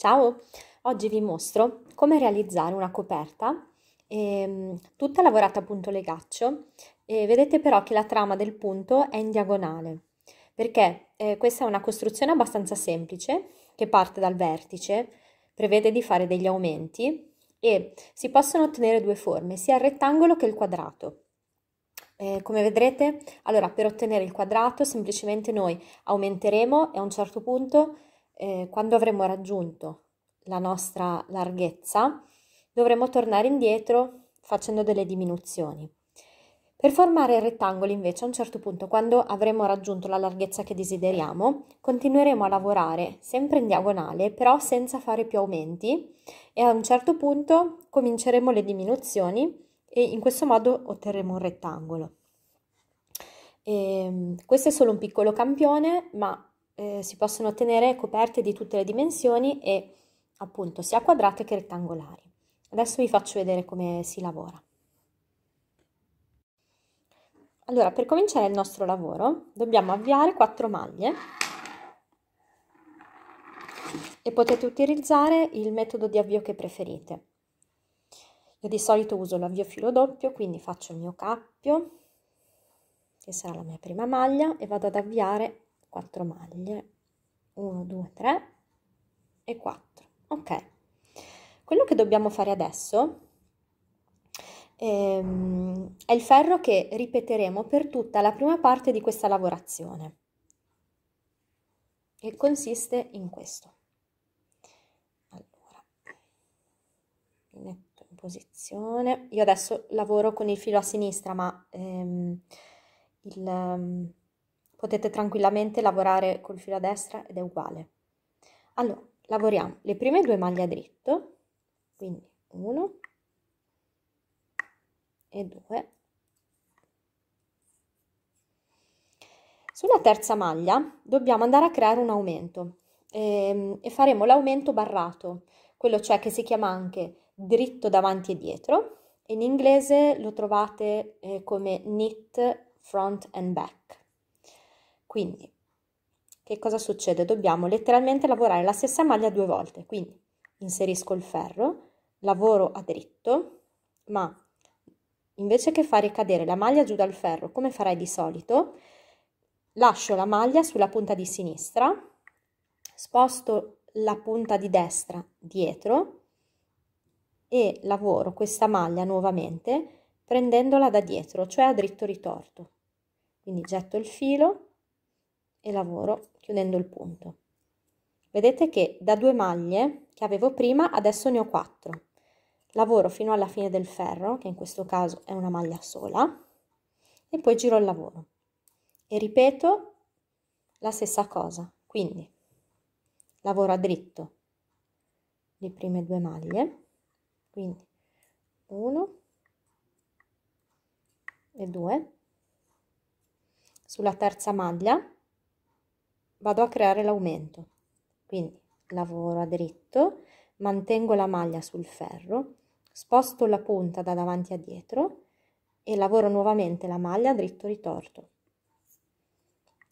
Ciao! Oggi vi mostro come realizzare una coperta ehm, tutta lavorata a punto legaccio eh, vedete però che la trama del punto è in diagonale perché eh, questa è una costruzione abbastanza semplice che parte dal vertice prevede di fare degli aumenti e si possono ottenere due forme sia il rettangolo che il quadrato eh, come vedrete allora per ottenere il quadrato semplicemente noi aumenteremo e a un certo punto eh, quando avremo raggiunto la nostra larghezza, dovremo tornare indietro facendo delle diminuzioni. Per formare il rettangolo invece a un certo punto, quando avremo raggiunto la larghezza che desideriamo, continueremo a lavorare sempre in diagonale, però senza fare più aumenti e a un certo punto cominceremo le diminuzioni e in questo modo otterremo un rettangolo. E ehm, questo è solo un piccolo campione, ma eh, si possono ottenere coperte di tutte le dimensioni e appunto sia quadrate che rettangolari. Adesso vi faccio vedere come si lavora. Allora, per cominciare il nostro lavoro dobbiamo avviare 4 maglie e potete utilizzare il metodo di avvio che preferite. Io di solito uso l'avvio filo doppio, quindi faccio il mio cappio, che sarà la mia prima maglia, e vado ad avviare 4 maglie 1 2 3 e 4 ok quello che dobbiamo fare adesso ehm, è il ferro che ripeteremo per tutta la prima parte di questa lavorazione e consiste in questo allora mi metto in posizione io adesso lavoro con il filo a sinistra ma ehm, il ehm, Potete tranquillamente lavorare col filo a destra ed è uguale. Allora, lavoriamo le prime due maglie a dritto, quindi 1 e 2. Sulla terza maglia dobbiamo andare a creare un aumento ehm, e faremo l'aumento barrato, quello cioè che si chiama anche dritto davanti e dietro. In inglese lo trovate eh, come knit front and back. Quindi, che cosa succede? Dobbiamo letteralmente lavorare la stessa maglia due volte. Quindi, inserisco il ferro, lavoro a dritto, ma invece che fare cadere la maglia giù dal ferro, come farei di solito, lascio la maglia sulla punta di sinistra, sposto la punta di destra dietro e lavoro questa maglia nuovamente prendendola da dietro, cioè a dritto ritorto. Quindi getto il filo, e lavoro chiudendo il punto. Vedete che da due maglie che avevo prima adesso ne ho quattro. Lavoro fino alla fine del ferro, che in questo caso è una maglia sola, e poi giro il lavoro. E ripeto la stessa cosa, quindi lavoro a dritto le prime due maglie, quindi 1 e 2. Sulla terza maglia vado a creare l'aumento. Quindi lavoro a dritto, mantengo la maglia sul ferro, sposto la punta da davanti a dietro e lavoro nuovamente la maglia dritto ritorto.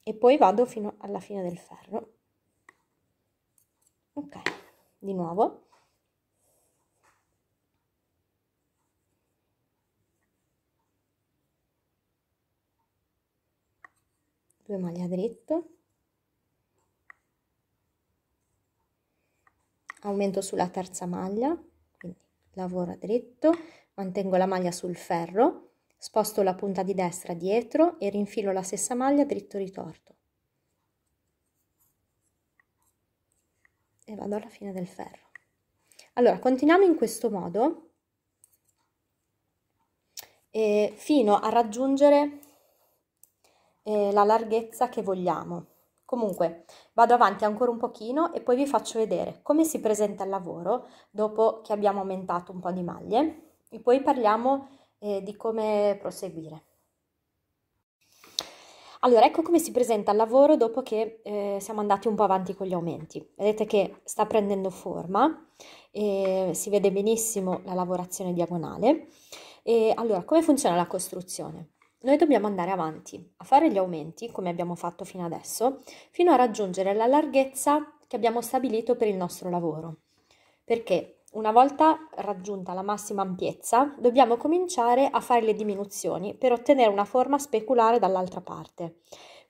E poi vado fino alla fine del ferro. Ok, di nuovo. Due maglie a dritto. aumento sulla terza maglia quindi lavoro a dritto mantengo la maglia sul ferro sposto la punta di destra dietro e rinfilo la stessa maglia dritto ritorto e vado alla fine del ferro allora continuiamo in questo modo eh, fino a raggiungere eh, la larghezza che vogliamo Comunque, vado avanti ancora un pochino e poi vi faccio vedere come si presenta il lavoro dopo che abbiamo aumentato un po' di maglie e poi parliamo eh, di come proseguire. Allora, ecco come si presenta il lavoro dopo che eh, siamo andati un po' avanti con gli aumenti. Vedete che sta prendendo forma, eh, si vede benissimo la lavorazione diagonale. E allora, come funziona la costruzione? Noi dobbiamo andare avanti a fare gli aumenti, come abbiamo fatto fino adesso, fino a raggiungere la larghezza che abbiamo stabilito per il nostro lavoro. Perché una volta raggiunta la massima ampiezza, dobbiamo cominciare a fare le diminuzioni per ottenere una forma speculare dall'altra parte.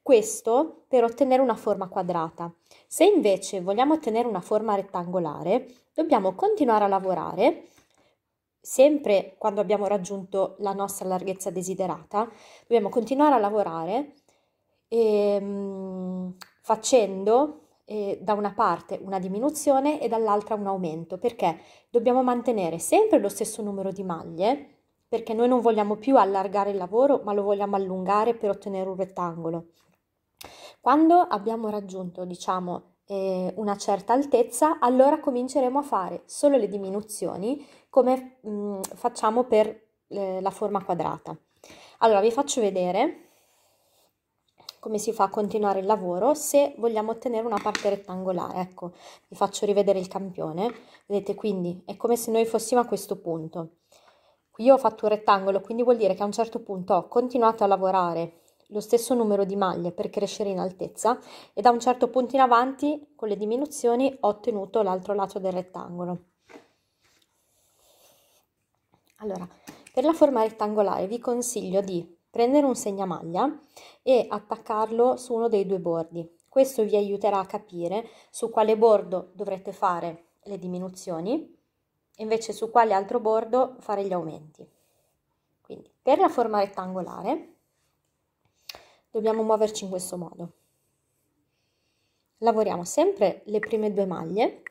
Questo per ottenere una forma quadrata. Se invece vogliamo ottenere una forma rettangolare, dobbiamo continuare a lavorare sempre quando abbiamo raggiunto la nostra larghezza desiderata, dobbiamo continuare a lavorare ehm, facendo eh, da una parte una diminuzione e dall'altra un aumento, perché dobbiamo mantenere sempre lo stesso numero di maglie, perché noi non vogliamo più allargare il lavoro, ma lo vogliamo allungare per ottenere un rettangolo. Quando abbiamo raggiunto, diciamo, eh, una certa altezza, allora cominceremo a fare solo le diminuzioni come mh, mm, facciamo per eh, la forma quadrata. Allora vi faccio vedere come si fa a continuare il lavoro se vogliamo ottenere una parte rettangolare. Ecco, vi faccio rivedere il campione. Vedete, quindi è come se noi fossimo a questo punto. Qui ho fatto un rettangolo, quindi vuol dire che a un certo punto ho continuato a lavorare lo stesso numero di maglie per crescere in altezza e da un certo punto in avanti con le diminuzioni ho ottenuto l'altro lato del rettangolo. Allora, per la forma rettangolare vi consiglio di prendere un segnamaglia e attaccarlo su uno dei due bordi. Questo vi aiuterà a capire su quale bordo dovrete fare le diminuzioni e invece su quale altro bordo fare gli aumenti. Quindi per la forma rettangolare dobbiamo muoverci in questo modo. Lavoriamo sempre le prime due maglie.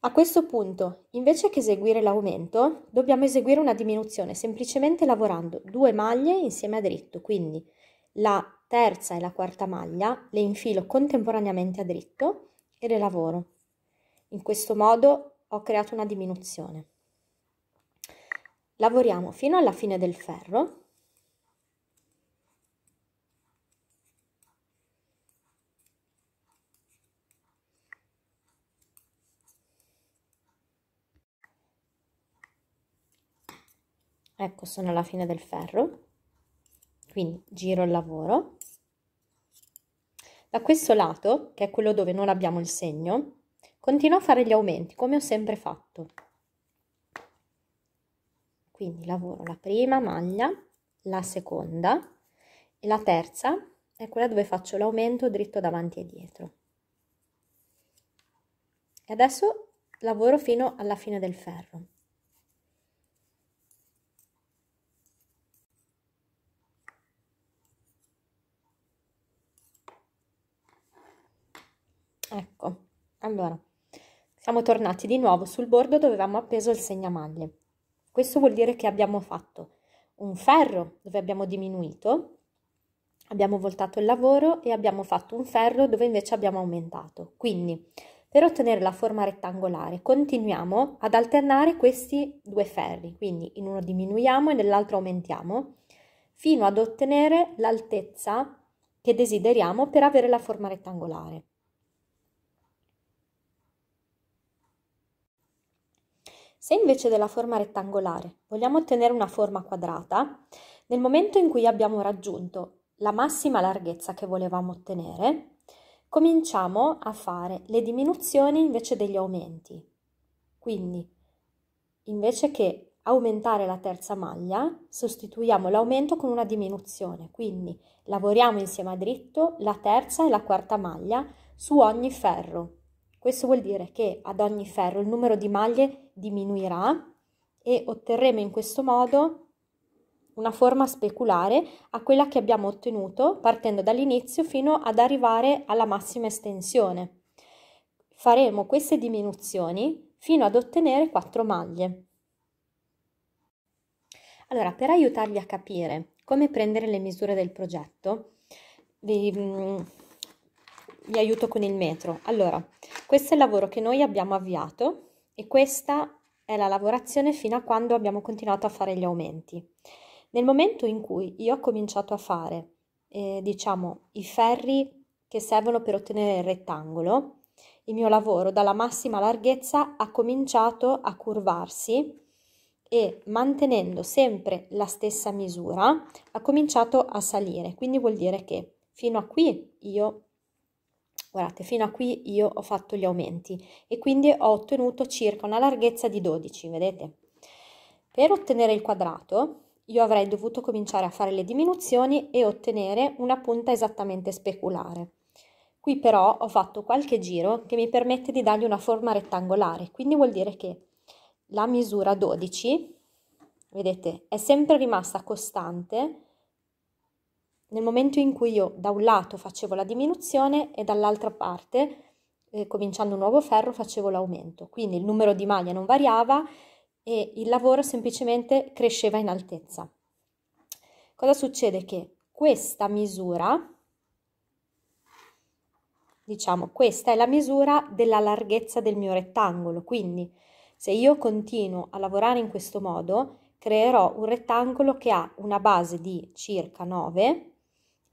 A questo punto, invece che eseguire l'aumento, dobbiamo eseguire una diminuzione semplicemente lavorando due maglie insieme a dritto, quindi la terza e la quarta maglia le infilo contemporaneamente a dritto e le lavoro. In questo modo ho creato una diminuzione. Lavoriamo fino alla fine del ferro. Ecco, sono alla fine del ferro. Quindi giro il lavoro. Da questo lato, che è quello dove non abbiamo il segno, continuo a fare gli aumenti, come ho sempre fatto. Quindi lavoro la prima maglia, la seconda e la terza è quella dove faccio l'aumento dritto davanti e dietro. E adesso lavoro fino alla fine del ferro. Ecco, allora, siamo tornati di nuovo sul bordo dove avevamo appeso il segnamaglie. Questo vuol dire che abbiamo fatto un ferro dove abbiamo diminuito, abbiamo voltato il lavoro e abbiamo fatto un ferro dove invece abbiamo aumentato. Quindi per ottenere la forma rettangolare continuiamo ad alternare questi due ferri, quindi in uno diminuiamo e nell'altro aumentiamo, fino ad ottenere l'altezza che desideriamo per avere la forma rettangolare. Se invece della forma rettangolare vogliamo ottenere una forma quadrata, nel momento in cui abbiamo raggiunto la massima larghezza che volevamo ottenere, cominciamo a fare le diminuzioni invece degli aumenti. Quindi, invece che aumentare la terza maglia, sostituiamo l'aumento con una diminuzione. Quindi lavoriamo insieme a dritto la terza e la quarta maglia su ogni ferro. Questo vuol dire che ad ogni ferro il numero di maglie diminuirà e otterremo in questo modo una forma speculare a quella che abbiamo ottenuto partendo dall'inizio fino ad arrivare alla massima estensione. Faremo queste diminuzioni fino ad ottenere 4 maglie. Allora, per aiutarvi a capire come prendere le misure del progetto, vi, mm, vi aiuto con il metro. Allora, questo è il lavoro che noi abbiamo avviato e questa è la lavorazione fino a quando abbiamo continuato a fare gli aumenti. Nel momento in cui io ho cominciato a fare, eh, diciamo, i ferri che servono per ottenere il rettangolo, il mio lavoro dalla massima larghezza ha cominciato a curvarsi e mantenendo sempre la stessa misura ha cominciato a salire. Quindi vuol dire che fino a qui io Guardate, fino a qui io ho fatto gli aumenti e quindi ho ottenuto circa una larghezza di 12, vedete? Per ottenere il quadrato io avrei dovuto cominciare a fare le diminuzioni e ottenere una punta esattamente speculare. Qui però ho fatto qualche giro che mi permette di dargli una forma rettangolare, quindi vuol dire che la misura 12, vedete, è sempre rimasta costante nel momento in cui io da un lato facevo la diminuzione e dall'altra parte, eh, cominciando un nuovo ferro, facevo l'aumento. Quindi il numero di maglie non variava e il lavoro semplicemente cresceva in altezza. Cosa succede? Che questa misura, diciamo, questa è la misura della larghezza del mio rettangolo. Quindi se io continuo a lavorare in questo modo, creerò un rettangolo che ha una base di circa 9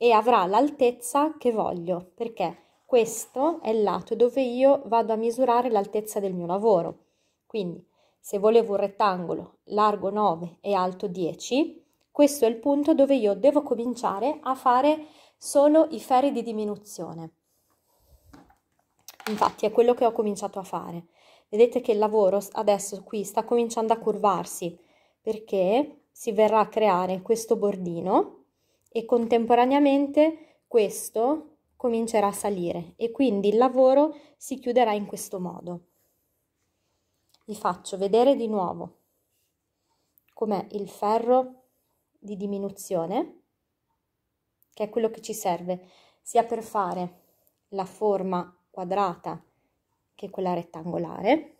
e avrà l'altezza che voglio, perché questo è il lato dove io vado a misurare l'altezza del mio lavoro. Quindi se volevo un rettangolo largo 9 e alto 10, questo è il punto dove io devo cominciare a fare solo i ferri di diminuzione. Infatti è quello che ho cominciato a fare. Vedete che il lavoro adesso qui sta cominciando a curvarsi perché si verrà a creare questo bordino e contemporaneamente questo comincerà a salire e quindi il lavoro si chiuderà in questo modo. Vi faccio vedere di nuovo com'è il ferro di diminuzione, che è quello che ci serve sia per fare la forma quadrata che quella rettangolare.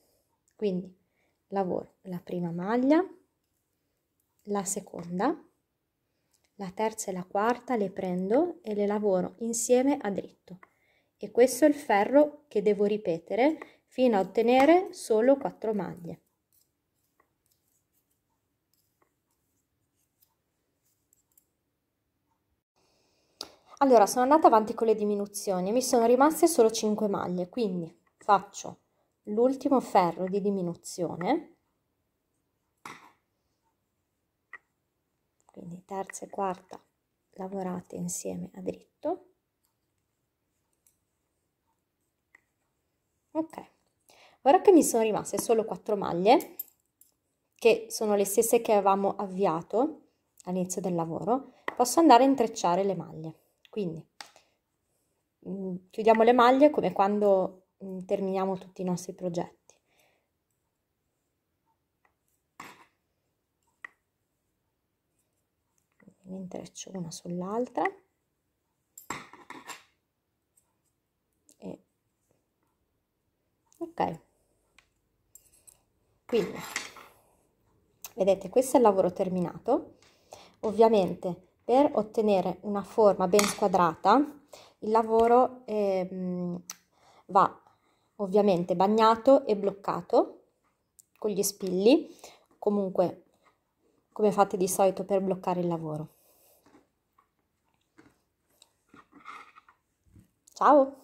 Quindi lavoro la prima maglia, la seconda, la terza e la quarta le prendo e le lavoro insieme a dritto. E questo è il ferro che devo ripetere fino a ottenere solo 4 maglie. Allora, sono andata avanti con le diminuzioni, mi sono rimaste solo 5 maglie, quindi faccio l'ultimo ferro di diminuzione quindi terza e quarta lavorate insieme a dritto ok ora che mi sono rimaste solo 4 maglie che sono le stesse che avevamo avviato all'inizio del lavoro posso andare a intrecciare le maglie quindi mm, chiudiamo le maglie come quando mm, terminiamo tutti i nostri progetti ne intreccio una sull'altra e ok quindi vedete questo è il lavoro terminato ovviamente per ottenere una forma ben squadrata il lavoro eh, va ovviamente bagnato e bloccato con gli spilli comunque come fate di solito per bloccare il lavoro Tchau!